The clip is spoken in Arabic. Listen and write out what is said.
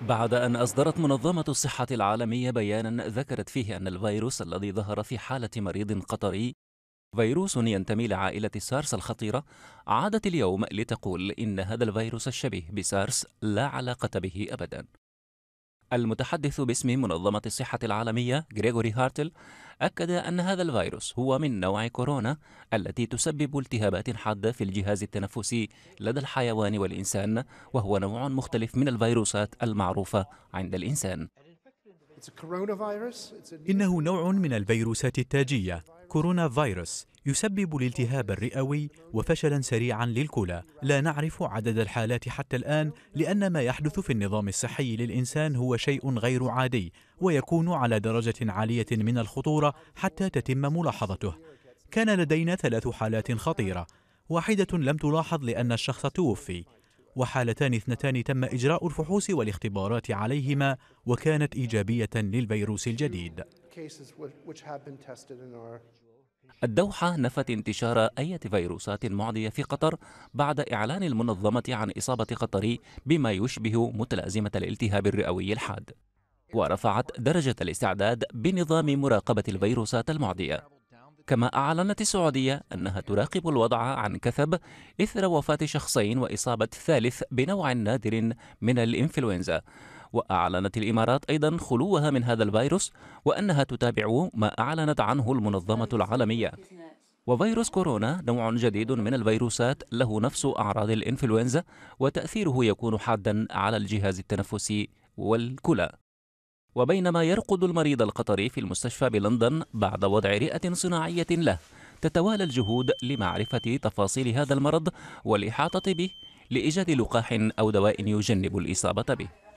بعد أن أصدرت منظمة الصحة العالمية بيانا ذكرت فيه أن الفيروس الذي ظهر في حالة مريض قطري فيروس ينتمي لعائلة سارس الخطيرة عادت اليوم لتقول إن هذا الفيروس الشبيه بسارس لا علاقة به أبدا المتحدث باسم منظمة الصحة العالمية غريغوري هارتل أكد أن هذا الفيروس هو من نوع كورونا التي تسبب التهابات حادة في الجهاز التنفسي لدى الحيوان والإنسان وهو نوع مختلف من الفيروسات المعروفة عند الإنسان إنه نوع من الفيروسات التاجية كورونا فيروس يسبب الالتهاب الرئوي وفشلا سريعا للكلى لا نعرف عدد الحالات حتى الآن لأن ما يحدث في النظام الصحي للإنسان هو شيء غير عادي ويكون على درجة عالية من الخطورة حتى تتم ملاحظته كان لدينا ثلاث حالات خطيرة واحدة لم تلاحظ لأن الشخص توفي وحالتان اثنتان تم إجراء الفحوص والاختبارات عليهما وكانت إيجابية للفيروس الجديد الدوحة نفت انتشار أي فيروسات معدية في قطر بعد إعلان المنظمة عن إصابة قطري بما يشبه متلازمة الالتهاب الرئوي الحاد ورفعت درجة الاستعداد بنظام مراقبة الفيروسات المعدية كما أعلنت السعودية أنها تراقب الوضع عن كثب إثر وفاة شخصين وإصابة ثالث بنوع نادر من الإنفلونزا وأعلنت الإمارات أيضا خلوها من هذا الفيروس وأنها تتابع ما أعلنت عنه المنظمة العالمية وفيروس كورونا نوع جديد من الفيروسات له نفس أعراض الإنفلونزا وتأثيره يكون حادا على الجهاز التنفسي والكلى وبينما يرقد المريض القطري في المستشفى بلندن بعد وضع رئة صناعية له تتوالى الجهود لمعرفة تفاصيل هذا المرض والإحاطة به لإيجاد لقاح أو دواء يجنب الإصابة به